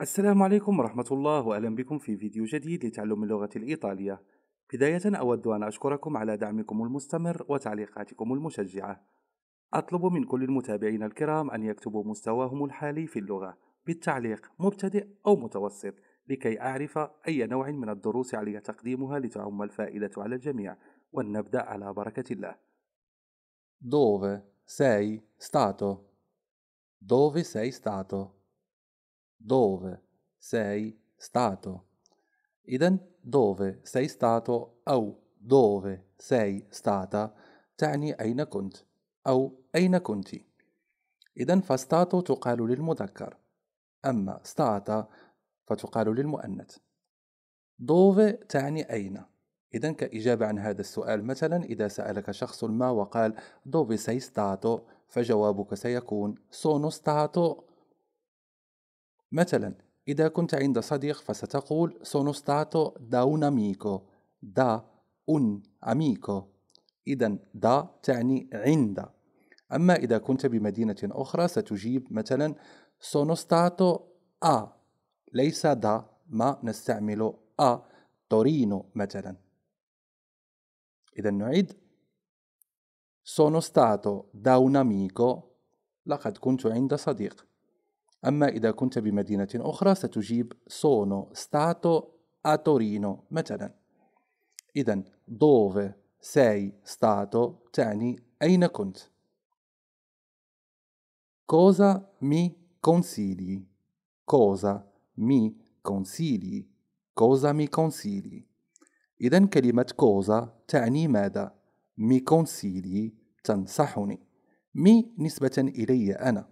السلام عليكم ورحمة الله وأهلا بكم في فيديو جديد لتعلم اللغة الإيطالية بداية أود أن أشكركم على دعمكم المستمر وتعليقاتكم المشجعة أطلب من كل المتابعين الكرام أن يكتبوا مستواهم الحالي في اللغة بالتعليق مبتدئ أو متوسط لكي أعرف أي نوع من الدروس علي تقديمها لتعم الفائدة على الجميع ولنبدأ على بركة الله Dove sei stato? Dove sei stato? dove sei stato إذن dove sei stato أو dove sei stata تعني أين كنت أو أين كنت إذن فستاتو تقال للمذكر أما ستاتا فتقال للمؤنث dove تعني أين إذن كإجابة عن هذا السؤال مثلا إذا سألك شخص ما وقال dove sei stato فجوابك سيكون sono stato مثلا إذا كنت عند صديق فستقول sono stato da un amico da un amico إذا دا تعني عند أما إذا كنت بمدينة أخرى ستجيب مثلا sono stato a ليس دا ما نستعمل a تورينو مثلا إذا نعيد sono stato da un amico لقد كنت عند صديق أما إذا كنت بمدينة أخرى ستجيب sono stato a Torino مثلا إذا dove sei stato تعني أين كنت cosa mi consigli cosa mi consigli cosa mi consigli إذا كلمة cosa تعني ماذا mi consigli تنصحني مي نسبة إلي أنا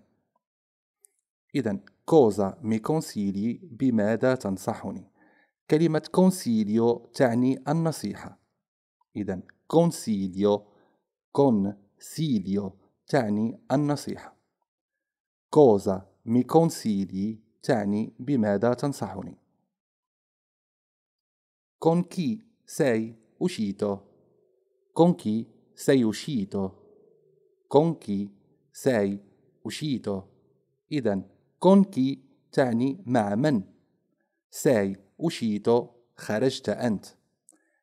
إذا كوزا مي كونسيلي بماذا تنصحني؟ كلمة كونسيليو تعني النصيحة إذا كونسيليو كونسيليو تعني النصيحة كوزا مي كونسيلي تعني بماذا تنصحني كون كي ساي أوشيتو كون كي ساي أوشيتو كون كي ساي أوشيتو إذا كونكي تعني مع من ساي أشيتو خرجت أنت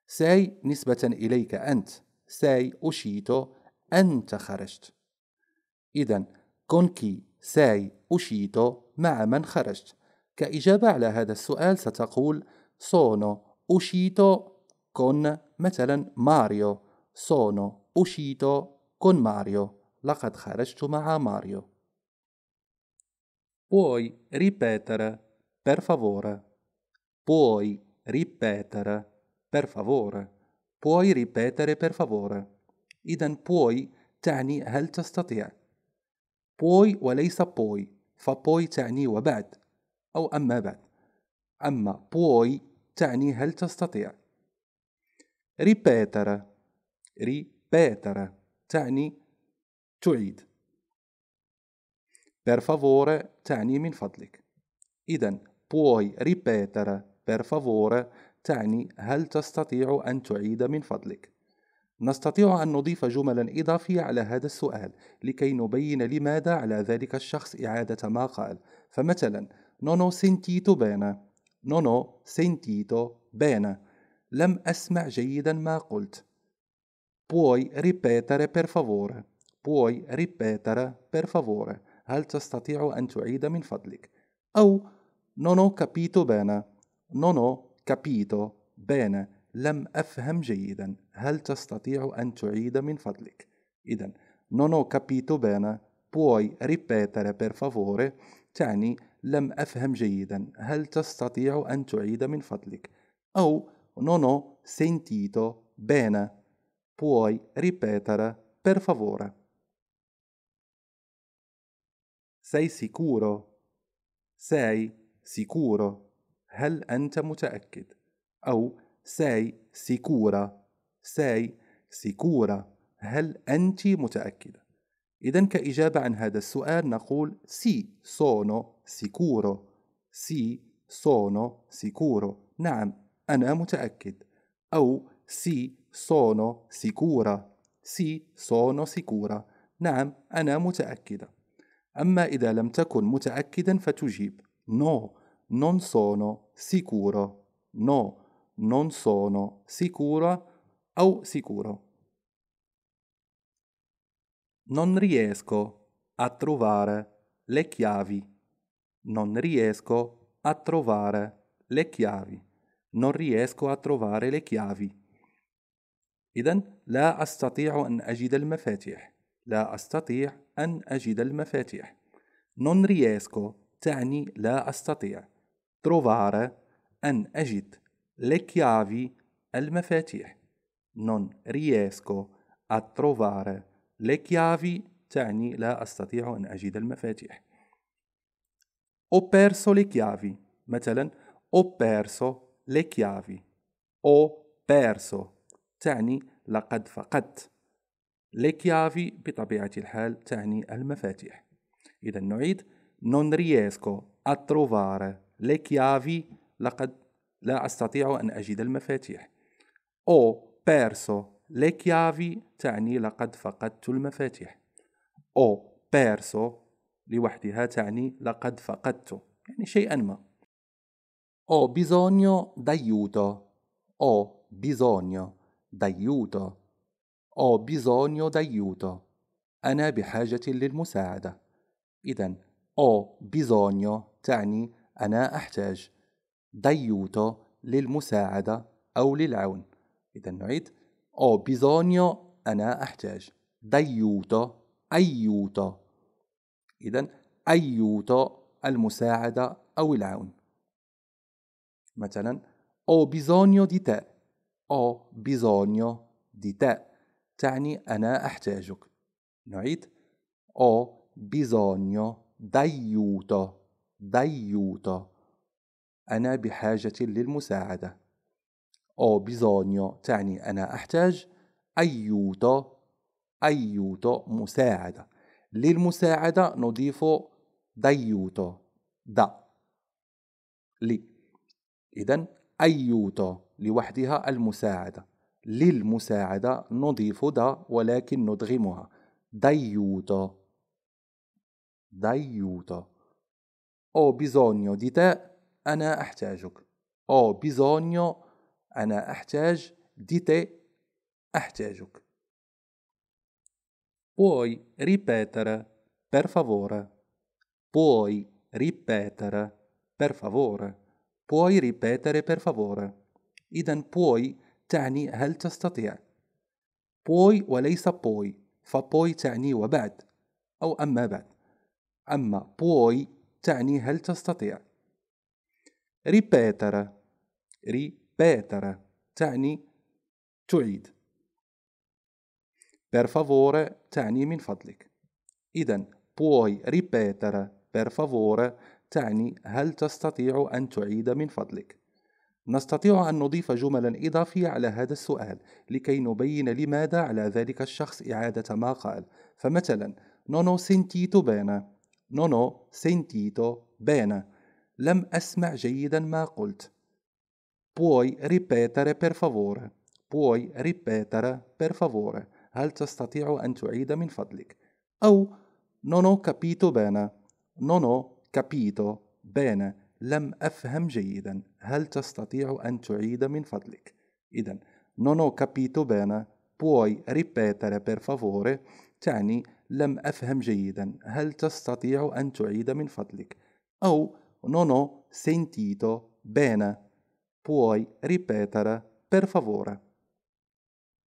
ساي نسبة إليك أنت ساي أشيتو أنت خرجت إذا كونكي ساي أشيتو مع من خرجت كإجابة على هذا السؤال ستقول سونو أشيتو كون مثلا ماريو سونو أشيتو كون ماريو لقد خرجت مع ماريو Puoi ripetere, per favore? Puoi ripetere, per favore? Puoi ripetere, per favore? إذا puoi تعني هل تستطيع puoi وليس puoi فبوي تعني وبعد أو أما بعد أما puoi تعني هل تستطيع ripetere ripetere تعني تعيد Per favore تعني من فضلك. إذا puoi ripetere per favore تعني هل تستطيع أن تعيد من فضلك؟ نستطيع أن نضيف جملا إضافية على هذا السؤال لكي نبين لماذا على ذلك الشخص إعادة ما قال فمثلا non ho sentito bene non ho sentito bene لم أسمع جيدا ما قلت puoi ripetere per favore puoi ripetere per favore هل تستطيع أن تعيد من فضلك؟ أو نونو كابيتو بانا نونو كابيتو بانا لم أفهم جيدا هل تستطيع أن تعيد من فضلك؟ إذا نونو كابيتو بانا بوي ريبيتر بير فافوري تعني لم أفهم جيدا هل تستطيع أن تعيد من فضلك؟ أو نونو سنتيتو بانا puoi ripetere per favore سي sicuro Sei سيكورو هل أنت متأكد؟ أو sei sicura sei sicura هل أنت متأكدة؟ إذا كإجابة عن هذا السؤال نقول سي sono sicuro سي sono sicuro نعم أنا متأكد أو سي sono sicura سي sono sicura نعم أنا متأكدة أما إذا لم تكن متأكدا فتجيب no non sono sicuro no non sono sicuro أو sicuro non riesco a trovare le chiavi non riesco a trovare le chiavi non riesco a trovare le chiavi إذا لا أستطيع أن أجد المفاتيح لا أستطيع أن أجد المفاتيح non riesco تعني لا أستطيع trovare أن أجد le chiavi المفاتيح non riesco a trovare le chiavi تعني لا أستطيع أن أجد المفاتيح ho perso le chiavi مثلا ho perso le chiavi ho perso تعني لقد فقدت لكيافي بطبيعة الحال تعني المفاتيح إذا نعيد non riesco a trovare le chiavi لقد لا أستطيع أن أجد المفاتيح أو perso le chiavi تعني لقد فقدت المفاتيح أو perso لوحدها تعني لقد فقدت يعني شيئا ما أو bisogno d'aiuto أو bisogno d'aiuto Ho bisogno d'aiuto. أنا بحاجة للمساعدة. إذا ho bisogno تعني أنا أحتاج d'aiuto للمساعدة أو للعون. إذا نعيد ho bisogno أنا أحتاج d'aiuto aiuto. إذا aiuto المساعدة أو العون. مثلا ho bisogno di te ho bisogno di te تعني أنا أحتاجك نعيد أو bisogno d'aiuto d'aiuto أنا بحاجة للمساعدة أو bisogno تعني أنا أحتاج أيوتا أيوتا مساعدة للمساعدة نضيف d'aiuto دا لي إذا أيوتا لوحدها المساعدة للمساعدة نضيف دا ولكن ندغمها دايوتا دايوتا أو بيزونيو دي تا أنا أحتاجك أو بيزونيو أنا أحتاج دي تا أحتاجك Puoi ripetere, per favore. Puoi ripetere, per favore. Puoi ripetere, per favore. Idan puoi ripetere, تعني هل تستطيع بوي وليس بوي فبوي تعني وبعد أو أما بعد أما بوي تعني هل تستطيع ريبيتر ريبيتر تعني تعيد per favore تعني من فضلك إذا بوي ripetere per favore تعني هل تستطيع أن تعيد من فضلك نستطيع أن نضيف جملا إضافية على هذا السؤال لكي نبين لماذا على ذلك الشخص إعادة ما قال فمثلا نونو سنتيتو بينا نونو سنتيتو بينا لم أسمع جيدا ما قلت puoi ripetere per favore puoi ripetere per favore هل تستطيع أن تعيد من فضلك أو نونو كابيتو capito bene كابيتو ho capito bene لم أفهم جيدا هل تستطيع أن تعيد من فضلك؟ إذا non ho capito bene puoi ripetere per favore تعني لم أفهم جيدا هل تستطيع أن تعيد من فضلك؟ أو non ho sentito bene puoi ripetere per favore